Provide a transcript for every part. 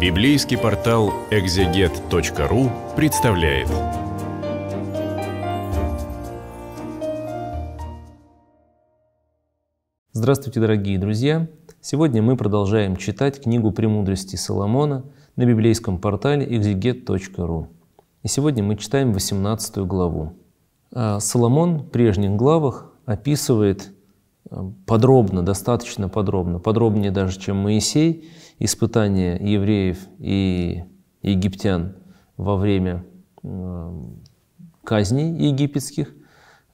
Библейский портал экзегет.ру представляет. Здравствуйте, дорогие друзья! Сегодня мы продолжаем читать книгу «Премудрости Соломона» на библейском портале exeget.ru. И сегодня мы читаем 18 главу. А, Соломон в прежних главах описывает э, подробно, достаточно подробно, подробнее даже, чем Моисей, испытания евреев и египтян во время э, казней египетских,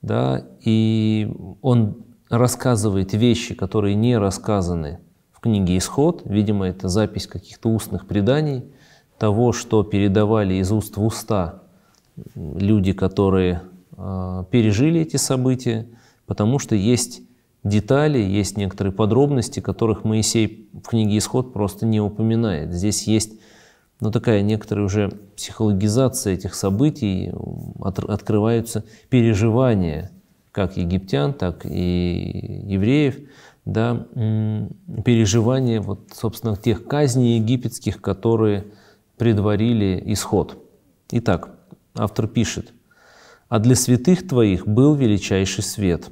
да, и он рассказывает вещи, которые не рассказаны в книге «Исход», видимо, это запись каких-то устных преданий, того, что передавали из уст в уста люди, которые э, пережили эти события, потому что есть детали, есть некоторые подробности, которых Моисей в книге «Исход» просто не упоминает. Здесь есть ну, такая некоторая уже психологизация этих событий, от, открываются переживания как египтян, так и евреев, да, переживания, вот, собственно, тех казней египетских, которые предварили исход. Итак, автор пишет, «А для святых твоих был величайший свет»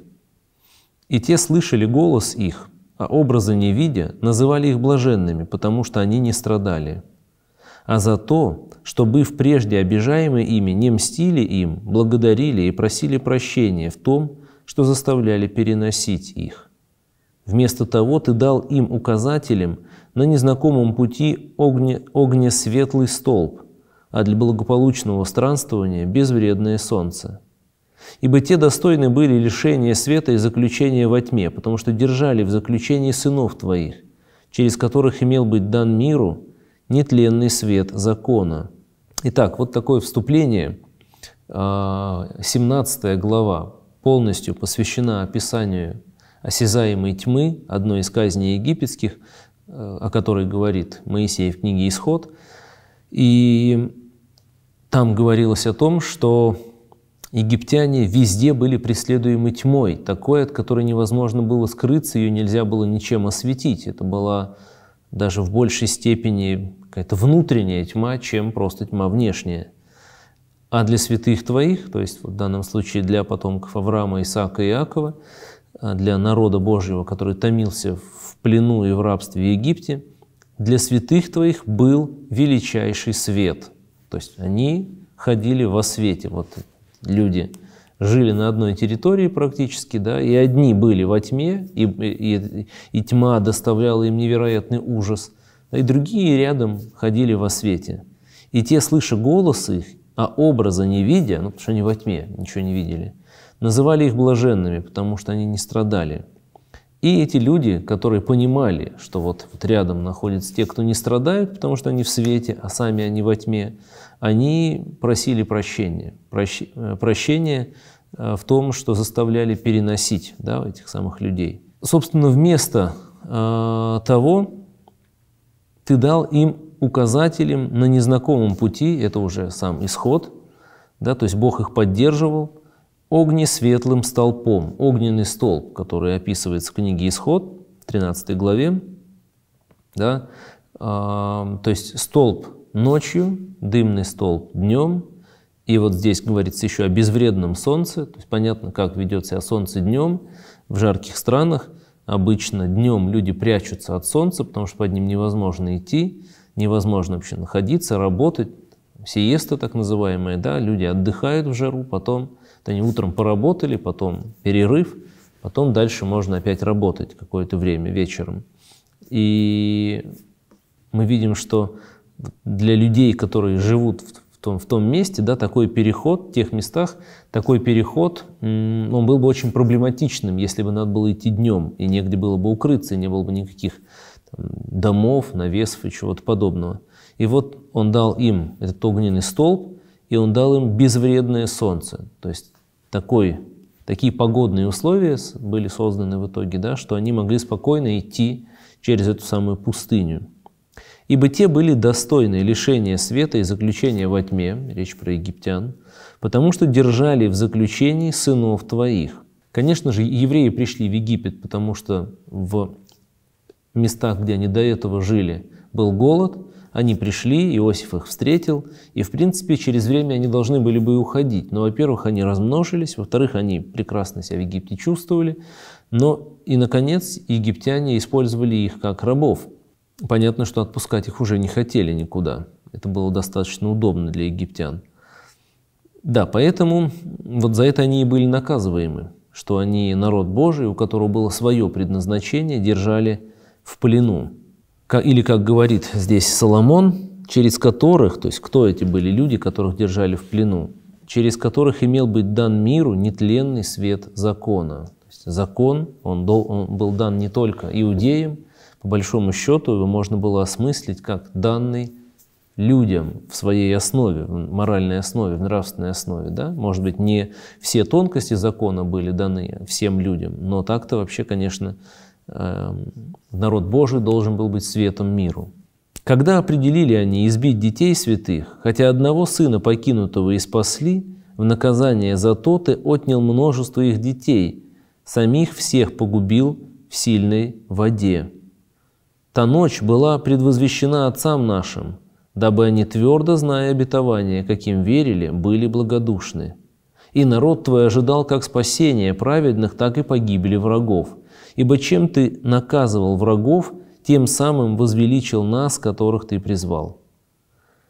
И те слышали голос их, а образа не видя, называли их блаженными, потому что они не страдали. А за то, что, быв прежде обижаемы ими, не мстили им, благодарили и просили прощения в том, что заставляли переносить их. Вместо того ты дал им указателям на незнакомом пути огне, светлый столб, а для благополучного странствования безвредное солнце – Ибо те достойны были лишения света и заключения во тьме, потому что держали в заключении сынов твоих, через которых имел быть дан миру нетленный свет закона. Итак, вот такое вступление, 17 а, глава, полностью посвящена описанию осязаемой тьмы, одной из казней египетских, э, о которой говорит Моисей в книге «Исход». И там говорилось о том, что Египтяне везде были преследуемы тьмой, такой, от которой невозможно было скрыться, ее нельзя было ничем осветить. Это была даже в большей степени какая-то внутренняя тьма, чем просто тьма внешняя. А для святых твоих, то есть в данном случае для потомков Авраама, Исаака и Иакова, а для народа Божьего, который томился в плену и в рабстве в Египте, для святых твоих был величайший свет. То есть они ходили во свете. Вот люди жили на одной территории практически, да, и одни были во тьме, и, и, и тьма доставляла им невероятный ужас, и другие рядом ходили во свете. И те, слыша голос их, а образа не видя, ну, потому что они во тьме ничего не видели, называли их блаженными, потому что они не страдали, и эти люди, которые понимали, что вот, вот рядом находятся те, кто не страдают, потому что они в свете, а сами они во тьме, они просили прощения. Прощ... Э, Прощение э, в том, что заставляли переносить да, этих самых людей. Собственно, вместо э, того, ты дал им указателем на незнакомом пути, это уже сам исход, да, то есть Бог их поддерживал, огнесветлым столпом, огненный столб, который описывается в книге «Исход», 13 главе, да, а, то есть столб ночью, дымный столб днем, и вот здесь говорится еще о безвредном солнце, то есть понятно, как ведет себя солнце днем в жарких странах. Обычно днем люди прячутся от солнца, потому что под ним невозможно идти, невозможно вообще находиться, работать. Сиеста так называемая, да, люди отдыхают в жару, потом они утром поработали, потом перерыв, потом дальше можно опять работать какое-то время вечером. И мы видим, что для людей, которые живут в том, в том месте, да, такой переход, в тех местах, такой переход, он был бы очень проблематичным, если бы надо было идти днем, и негде было бы укрыться, и не было бы никаких там, домов, навесов и чего-то подобного. И вот он дал им этот огненный столб, и он дал им безвредное солнце. То есть такой, такие погодные условия были созданы в итоге, да, что они могли спокойно идти через эту самую пустыню. Ибо те были достойны лишения света и заключения во тьме, речь про египтян, потому что держали в заключении сынов твоих. Конечно же, евреи пришли в Египет, потому что в местах, где они до этого жили, был голод, они пришли, Иосиф их встретил, и, в принципе, через время они должны были бы и уходить. Но, во-первых, они размножились, во-вторых, они прекрасно себя в Египте чувствовали, но и, наконец, египтяне использовали их как рабов. Понятно, что отпускать их уже не хотели никуда. Это было достаточно удобно для египтян. Да, поэтому вот за это они и были наказываемы, что они народ Божий, у которого было свое предназначение, держали в плену или, как говорит здесь Соломон, через которых, то есть кто эти были люди, которых держали в плену, через которых имел быть дан миру нетленный свет закона. То есть закон, он, дол, он был дан не только иудеям, по большому счету его можно было осмыслить как данный людям в своей основе, в моральной основе, в нравственной основе. Да? Может быть, не все тонкости закона были даны всем людям, но так-то вообще, конечно, Эм, народ Божий должен был быть светом миру. Когда определили они избить детей святых, хотя одного сына покинутого и спасли, в наказание за то ты отнял множество их детей, самих всех погубил в сильной воде. Та ночь была предвозвещена отцам нашим, дабы они твердо, зная обетование, каким верили, были благодушны. И народ твой ожидал как спасения праведных, так и погибели врагов – Ибо чем ты наказывал врагов, тем самым возвеличил нас, которых ты призвал.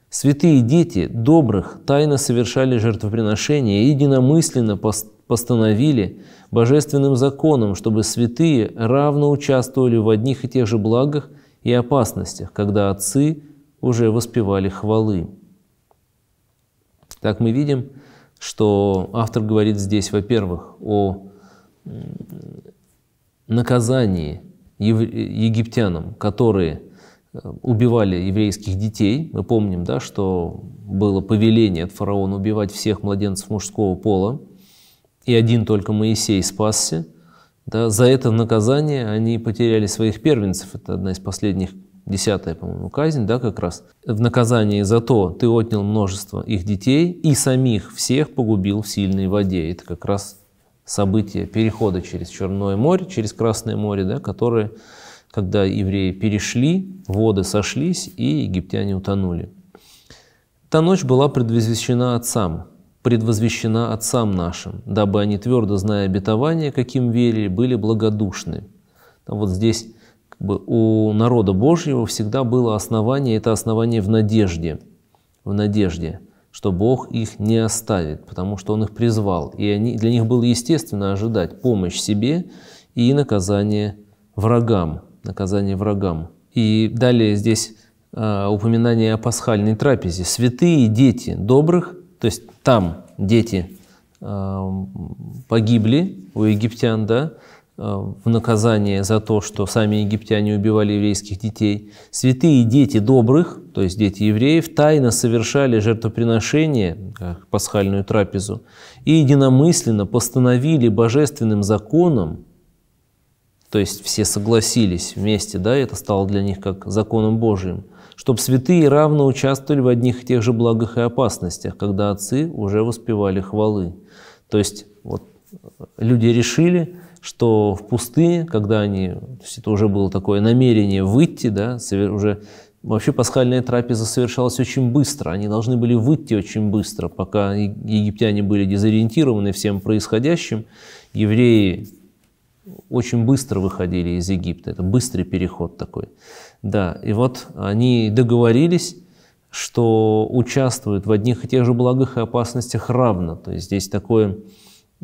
Святые дети добрых тайно совершали жертвоприношения и единомысленно постановили божественным законом, чтобы святые равно участвовали в одних и тех же благах и опасностях, когда отцы уже воспевали хвалы. Так мы видим, что автор говорит здесь, во-первых, о наказании египтянам, которые э, убивали еврейских детей. Мы помним, да, что было повеление от фараона убивать всех младенцев мужского пола, и один только Моисей спасся. Да, за это наказание они потеряли своих первенцев. Это одна из последних, десятая, по-моему, казнь, да, как раз. В наказании за то ты отнял множество их детей и самих всех погубил в сильной воде. Это как раз события перехода через Черное море, через Красное море, да, которые, когда евреи перешли, воды сошлись и египтяне утонули. Та ночь была предвозвещена отцам, предвозвещена отцам нашим, дабы они, твердо зная обетование, каким верили, были благодушны. А вот здесь как бы, у народа Божьего всегда было основание, это основание в надежде. В надежде что Бог их не оставит, потому что Он их призвал. И они, для них было естественно ожидать помощь себе и наказание врагам. Наказание врагам. И далее здесь э, упоминание о пасхальной трапезе. Святые дети добрых, то есть там дети э, погибли у египтян, да, Э, в наказание за то, что сами египтяне убивали еврейских детей. Святые дети добрых, то есть дети евреев, тайно совершали жертвоприношение, как э, пасхальную трапезу, и единомысленно постановили божественным законом, то есть все согласились вместе, да, это стало для них как законом Божиим, чтобы святые равно участвовали в одних и тех же благах и опасностях, когда отцы уже воспевали хвалы. То есть вот э, люди решили, что в пустыне, когда они, то есть это уже было такое намерение выйти, да, уже Вообще пасхальная трапеза совершалась очень быстро, они должны были выйти очень быстро, пока египтяне были дезориентированы всем происходящим, евреи очень быстро выходили из Египта, это быстрый переход такой. Да, и вот они договорились, что участвуют в одних и тех же благах и опасностях равно, то есть здесь такое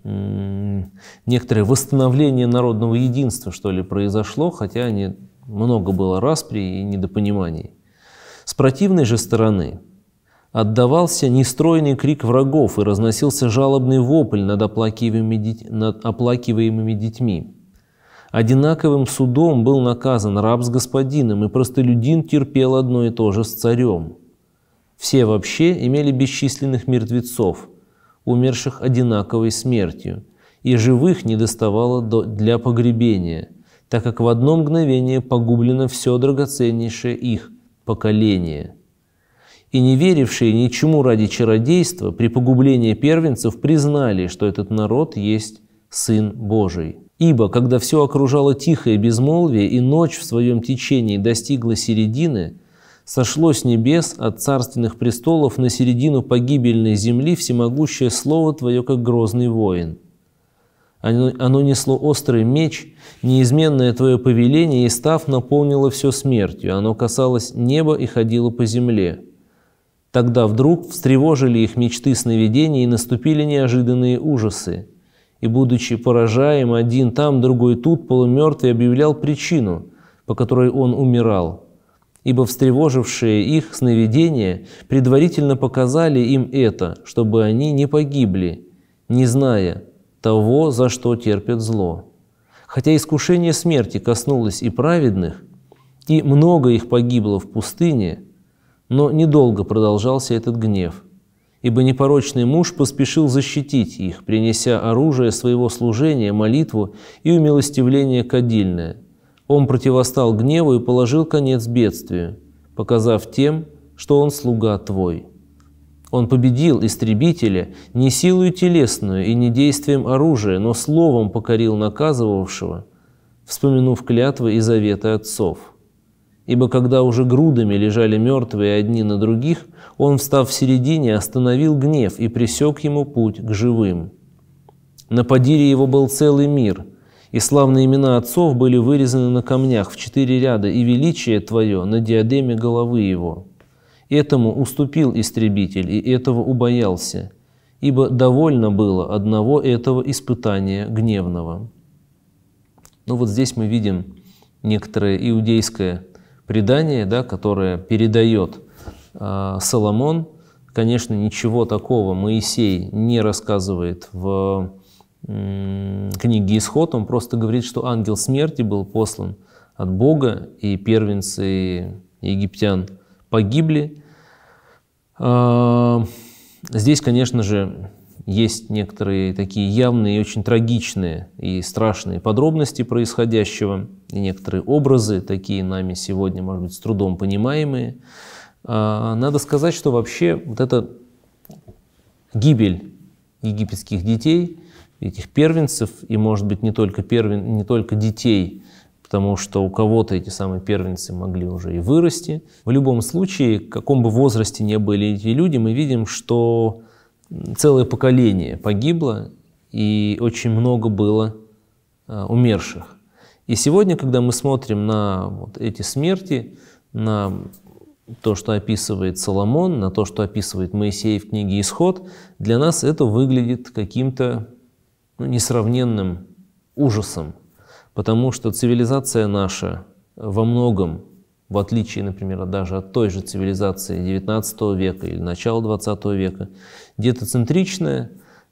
некоторое восстановление народного единства, что ли, произошло, хотя они, много было распри и недопониманий. С противной же стороны отдавался нестройный крик врагов и разносился жалобный вопль над оплакиваемыми, над оплакиваемыми детьми. Одинаковым судом был наказан раб с господином, и простолюдин терпел одно и то же с царем. Все вообще имели бесчисленных мертвецов – умерших одинаковой смертью, и живых не доставало для погребения, так как в одно мгновение погублено все драгоценнейшее их поколение. И не верившие ничему ради чародейства при погублении первенцев признали, что этот народ есть Сын Божий. Ибо, когда все окружало тихое безмолвие, и ночь в своем течении достигла середины – сошло с небес от царственных престолов на середину погибельной земли всемогущее слово Твое, как грозный воин. Оно, оно несло острый меч, неизменное Твое повеление, и став наполнило все смертью. Оно касалось неба и ходило по земле. Тогда вдруг встревожили их мечты сновидений, и наступили неожиданные ужасы. И, будучи поражаем, один там, другой тут, полумертвый объявлял причину, по которой он умирал – ибо встревожившие их сновидения предварительно показали им это, чтобы они не погибли, не зная того, за что терпят зло. Хотя искушение смерти коснулось и праведных, и много их погибло в пустыне, но недолго продолжался этот гнев, ибо непорочный муж поспешил защитить их, принеся оружие своего служения, молитву и умилостивление кадильное – он противостал гневу и положил конец бедствию, показав тем, что он слуга твой. Он победил истребителя не силою телесную и не действием оружия, но словом покорил наказывавшего, вспомянув клятвы и заветы отцов. Ибо когда уже грудами лежали мертвые одни на других, он, встав в середине, остановил гнев и пресек ему путь к живым. На подире его был целый мир – и славные имена отцов были вырезаны на камнях в четыре ряда, и величие Твое на диадеме головы его. Этому уступил истребитель, и этого убоялся, ибо довольно было одного этого испытания гневного». Ну вот здесь мы видим некоторое иудейское предание, да, которое передает э, Соломон. Конечно, ничего такого Моисей не рассказывает в книги «Исход», он просто говорит, что ангел смерти был послан от Бога, и первенцы египтян погибли. А, здесь, конечно же, есть некоторые такие явные и очень трагичные и страшные подробности происходящего, и некоторые образы, такие нами сегодня, может быть, с трудом понимаемые. А, надо сказать, что вообще вот эта гибель египетских детей – этих первенцев, и, может быть, не только, первен, не только детей, потому что у кого-то эти самые первенцы могли уже и вырасти. В любом случае, в каком бы возрасте не были эти люди, мы видим, что целое поколение погибло, и очень много было э, умерших. И сегодня, когда мы смотрим на вот эти смерти, на то, что описывает Соломон, на то, что описывает Моисей в книге «Исход», для нас это выглядит каким-то ну, несравненным ужасом, потому что цивилизация наша во многом, в отличие, например, даже от той же цивилизации XIX века или начала XX века, детоцентричная,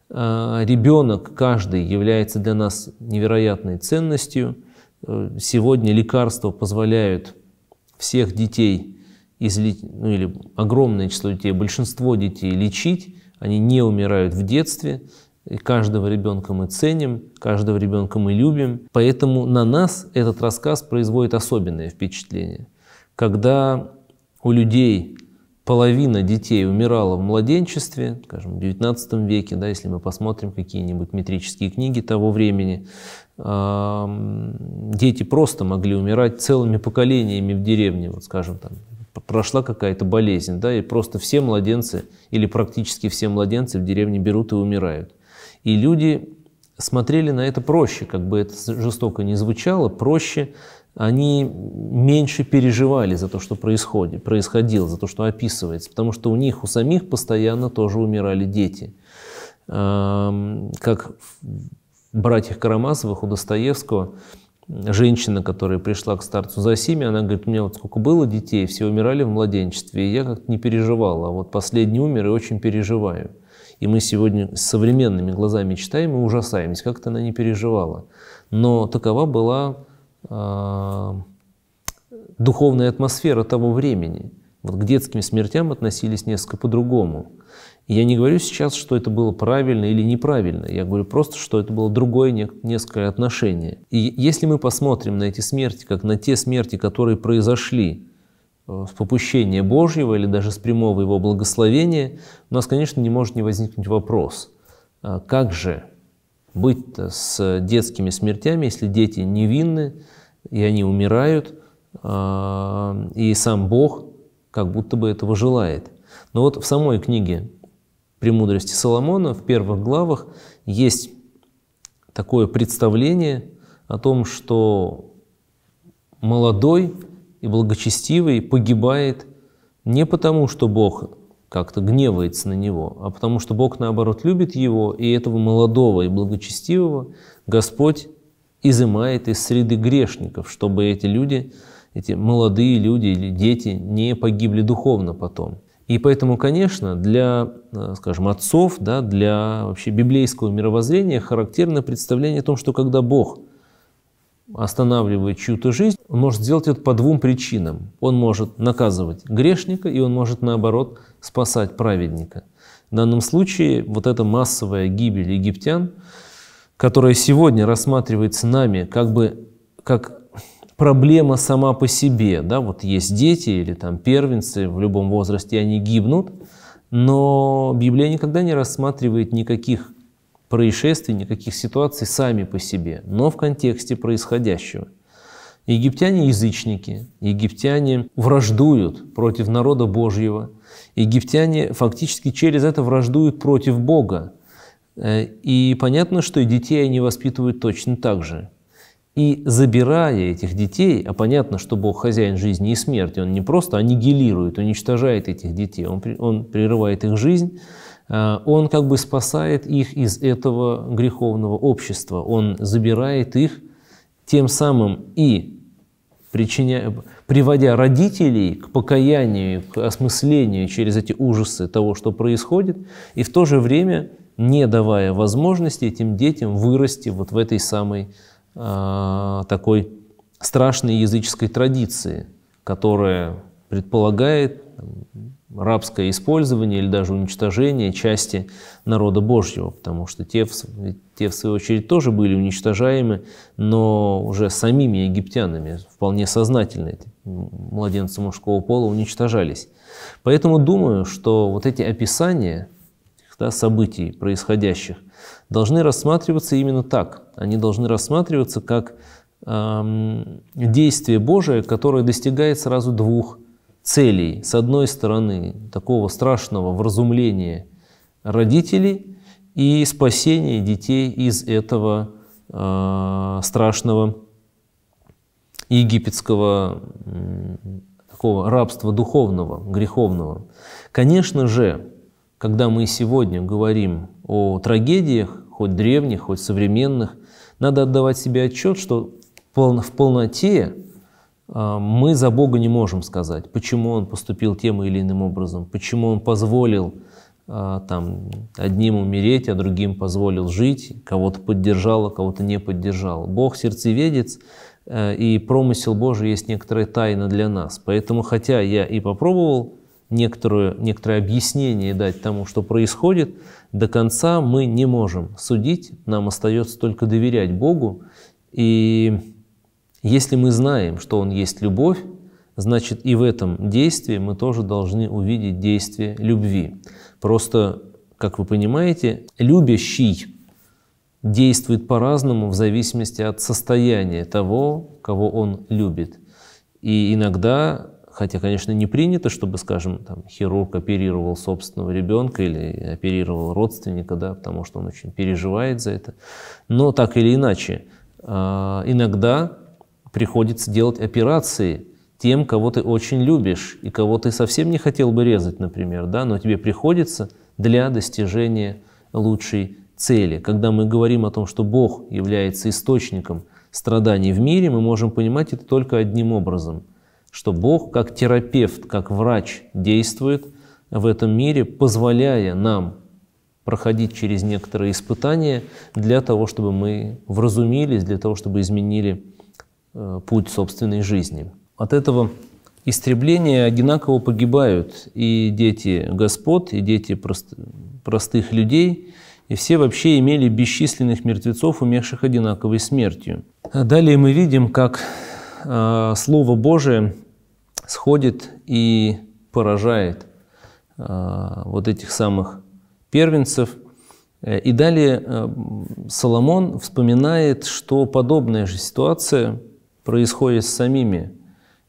а, ребенок каждый является для нас невероятной ценностью. Э, сегодня лекарства позволяют всех детей излечить, ну или огромное число детей, большинство детей лечить, они не умирают в детстве, и каждого ребенка мы ценим, каждого ребенка мы любим. Поэтому на нас этот рассказ производит особенное впечатление. Когда у людей половина детей умирала в младенчестве, скажем, в XIX веке, да, если мы посмотрим какие-нибудь метрические книги того времени, дети просто могли умирать целыми поколениями в деревне, вот скажем, там, прошла какая-то болезнь, да, и просто все младенцы или практически все младенцы в деревне берут и умирают. И люди смотрели на это проще, как бы это жестоко не звучало, проще они меньше переживали за то, что происходит, происходило, за то, что описывается, потому что у них, у самих постоянно тоже умирали дети. Как в «Братьях Карамазовых» у Достоевского женщина, которая пришла к старцу за сими, она говорит, у меня вот сколько было детей, все умирали в младенчестве, и я как-то не переживала, а вот последний умер и очень переживаю. И мы сегодня с современными глазами читаем и ужасаемся, как-то она не переживала. Но такова была э, духовная атмосфера того времени. Вот к детским смертям относились несколько по-другому. я не говорю сейчас, что это было правильно или неправильно. Я говорю просто, что это было другое несколько отношение. И если мы посмотрим на эти смерти, как на те смерти, которые произошли с э, попущения Божьего или даже с прямого его благословения, у нас, конечно, не может не возникнуть вопрос, а как же быть с детскими смертями, если дети невинны, и они умирают, а, и сам Бог как будто бы этого желает. Но вот в самой книге «Премудрости Соломона» в первых главах есть такое представление о том, что молодой и благочестивый погибает не потому, что Бог как-то гневается на него, а потому что Бог, наоборот, любит его, и этого молодого и благочестивого Господь изымает из среды грешников, чтобы эти люди, эти молодые люди или дети не погибли духовно потом. И поэтому, конечно, для, э, скажем, отцов, да, для вообще библейского мировоззрения характерно представление о том, что когда Бог – останавливает чью-то жизнь, он может сделать это по двум причинам. Он может наказывать грешника, и он может, наоборот, спасать праведника. В данном случае вот эта массовая гибель египтян, которая сегодня рассматривается нами как бы как проблема сама по себе, да, вот есть дети или там первенцы в любом возрасте, они гибнут, но Библия никогда не рассматривает никаких происшествий, никаких ситуаций сами по себе, но в контексте происходящего. Египтяне – язычники, египтяне враждуют против народа Божьего, египтяне фактически через это враждуют против Бога. Э, и понятно, что и детей они воспитывают точно так же. И забирая этих детей, а понятно, что Бог хозяин жизни и смерти, Он не просто аннигилирует, уничтожает этих детей, Он, он прерывает их жизнь, Э, он как бы спасает их из этого греховного общества, он забирает их, тем самым и причиня... приводя родителей к покаянию, к осмыслению через эти ужасы того, что происходит, и в то же время не давая возможности этим детям вырасти вот в этой самой э, такой страшной языческой традиции, которая предполагает рабское использование или даже уничтожение части народа Божьего, потому что те, те в свою очередь, тоже были уничтожаемы, но уже самими египтянами, вполне сознательно эти младенцы мужского пола уничтожались. Поэтому думаю, что вот эти описания да, событий происходящих должны рассматриваться именно так. Они должны рассматриваться как эм, действие Божие, которое достигает сразу двух целей, с одной стороны, такого страшного вразумления родителей и спасения детей из этого э, страшного египетского э, такого рабства духовного, греховного. Конечно же, когда мы сегодня говорим о трагедиях, хоть древних, хоть современных, надо отдавать себе отчет, что в полноте а, мы за Бога не можем сказать, почему Он поступил тем или иным образом, почему Он позволил а, там, одним умереть, а другим позволил жить, кого-то поддержал, а кого-то не поддержал. Бог сердцеведец, э, и промысел Божий есть некоторая тайна для нас. Поэтому, хотя я и попробовал некоторое, некоторое объяснение дать тому, что происходит, до конца мы не можем судить, нам остается только доверять Богу и если мы знаем, что Он есть любовь, значит и в этом действии мы тоже должны увидеть действие любви. Просто, как вы понимаете, любящий действует по-разному в зависимости от состояния того, кого он любит. И иногда, хотя, конечно, не принято, чтобы, скажем, там, хирург оперировал собственного ребенка или оперировал родственника, да, потому что он очень переживает за это, но так или иначе, а, иногда приходится делать операции тем, кого ты очень любишь и кого ты совсем не хотел бы резать, например, да, но тебе приходится для достижения лучшей цели. Когда мы говорим о том, что Бог является источником страданий в мире, мы можем понимать это только одним образом, что Бог как терапевт, как врач действует в этом мире, позволяя нам проходить через некоторые испытания для того, чтобы мы вразумились, для того, чтобы изменили Э, путь собственной жизни. От этого истребления одинаково погибают и дети господ, и дети простых людей, и все вообще имели бесчисленных мертвецов, умерших одинаковой смертью. Далее мы видим, как э, Слово Божие сходит и поражает э, вот этих самых первенцев. И далее Соломон вспоминает, что подобная же ситуация – происходит с самими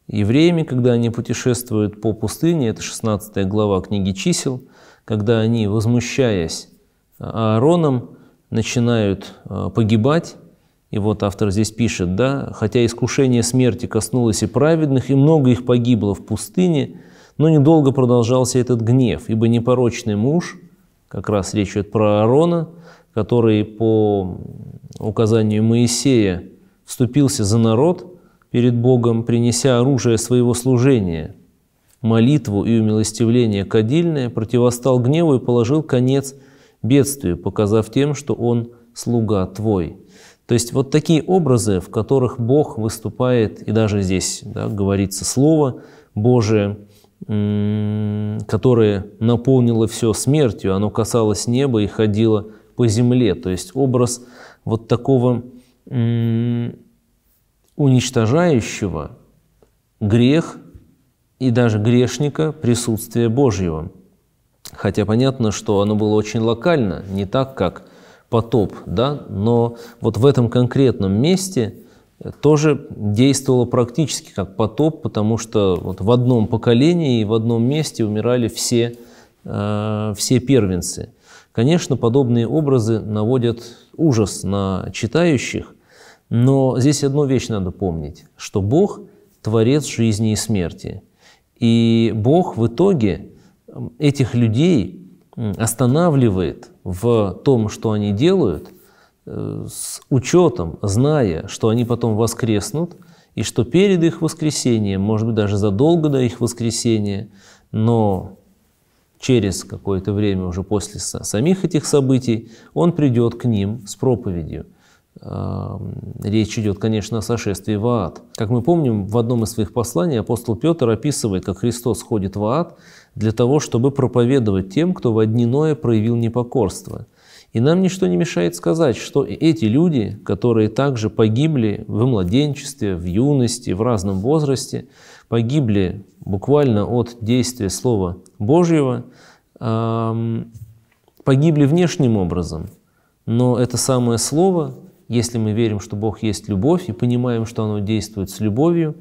евреями, когда они путешествуют по пустыне, это 16 глава книги чисел, когда они, возмущаясь а, Аароном, начинают а, погибать. И вот автор здесь пишет, да, «Хотя искушение смерти коснулось и праведных, и много их погибло в пустыне, но недолго продолжался этот гнев, ибо непорочный муж, как раз речь идет про Аарона, который по указанию Моисея вступился за народ перед Богом, принеся оружие своего служения, молитву и умилостивление кадильное, противостал гневу и положил конец бедствию, показав тем, что он слуга твой». То есть вот такие образы, в которых Бог выступает, и даже здесь да, говорится Слово Божие, которое наполнило все смертью, оно касалось неба и ходило по земле. То есть образ вот такого уничтожающего грех и даже грешника присутствия Божьего. Хотя понятно, что оно было очень локально, не так, как потоп, да? но вот в этом конкретном месте тоже действовало практически как потоп, потому что вот в одном поколении и в одном месте умирали все, э, все первенцы. Конечно, подобные образы наводят ужас на читающих, но здесь одну вещь надо помнить, что Бог – творец жизни и смерти. И Бог в итоге этих людей останавливает в том, что они делают, э, с учетом, зная, что они потом воскреснут, и что перед их воскресением, может быть, даже задолго до их воскресения, но через какое-то время, уже после самих этих событий, он придет к ним с проповедью. Эм, речь идет, конечно, о сошествии в ад. Как мы помним, в одном из своих посланий апостол Петр описывает, как Христос ходит в ад для того, чтобы проповедовать тем, кто в одниное проявил непокорство. И нам ничто не мешает сказать, что эти люди, которые также погибли в младенчестве, в юности, в разном возрасте – погибли буквально от действия Слова Божьего, погибли внешним образом. Но это самое Слово, если мы верим, что Бог есть любовь и понимаем, что оно действует с любовью, э,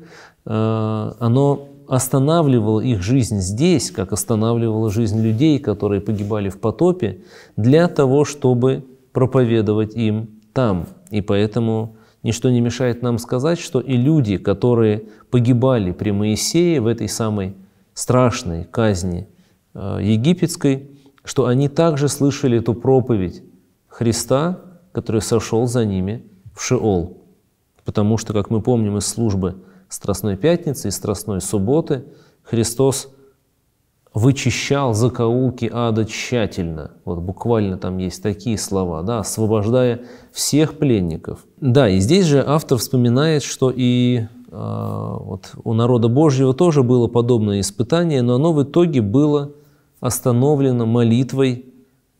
оно останавливало их жизнь здесь, как останавливало жизнь людей, которые погибали в потопе, для того, чтобы проповедовать им там. И поэтому Ничто не мешает нам сказать, что и люди, которые погибали при Моисее в этой самой страшной казни э, египетской, что они также слышали эту проповедь Христа, который сошел за ними в Шиол. Потому что, как мы помним из службы Страстной Пятницы и Страстной Субботы, Христос – вычищал закоулки ада тщательно. Вот буквально там есть такие слова, да, освобождая всех пленников. Да, и здесь же автор вспоминает, что и э, вот у народа Божьего тоже было подобное испытание, но оно в итоге было остановлено молитвой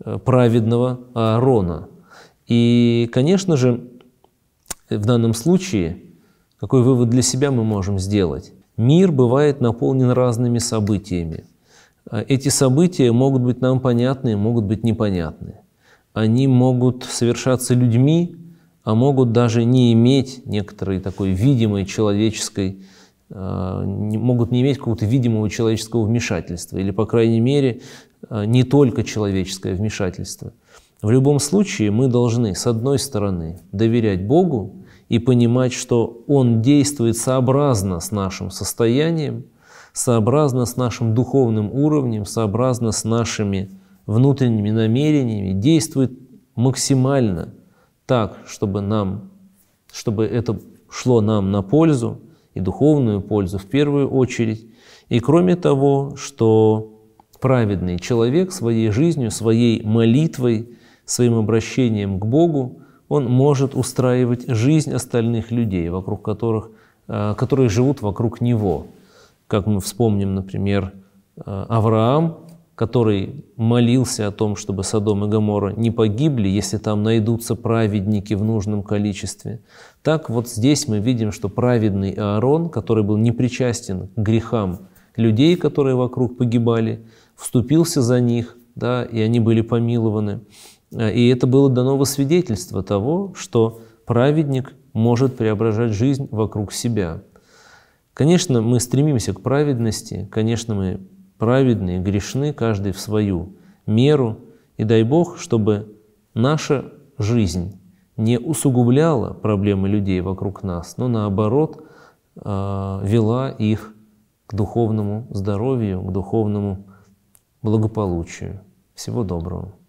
э, праведного Аарона. И, конечно же, в данном случае, какой вывод для себя мы можем сделать? Мир бывает наполнен разными событиями – а эти события могут быть нам понятны, могут быть непонятны. Они могут совершаться людьми, а могут даже не иметь некоторой такой видимой человеческой, а, могут не иметь какого-то видимого человеческого вмешательства, или, по крайней мере, а, не только человеческое вмешательство. В любом случае мы должны, с одной стороны, доверять Богу и понимать, что Он действует сообразно с нашим состоянием – сообразно с нашим духовным уровнем, сообразно с нашими внутренними намерениями, действует максимально так, чтобы нам, чтобы это шло нам на пользу и духовную пользу в первую очередь. И кроме того, что праведный человек своей жизнью, своей молитвой, своим обращением к Богу, он может устраивать жизнь остальных людей, вокруг которых, э, которые живут вокруг него. Как мы вспомним, например, э, Авраам, который молился о том, чтобы садом и Гоморра не погибли, если там найдутся праведники в нужном количестве. Так вот здесь мы видим, что праведный Аарон, который был непричастен к грехам людей, которые вокруг погибали, вступился за них, да, и они были помилованы. Э, и это было дано во свидетельство того, что праведник может преображать жизнь вокруг себя. Конечно, мы стремимся к праведности, конечно, мы праведны и грешны, каждый в свою меру, и дай Бог, чтобы наша жизнь не усугубляла проблемы людей вокруг нас, но наоборот а, вела их к духовному здоровью, к духовному благополучию. Всего доброго.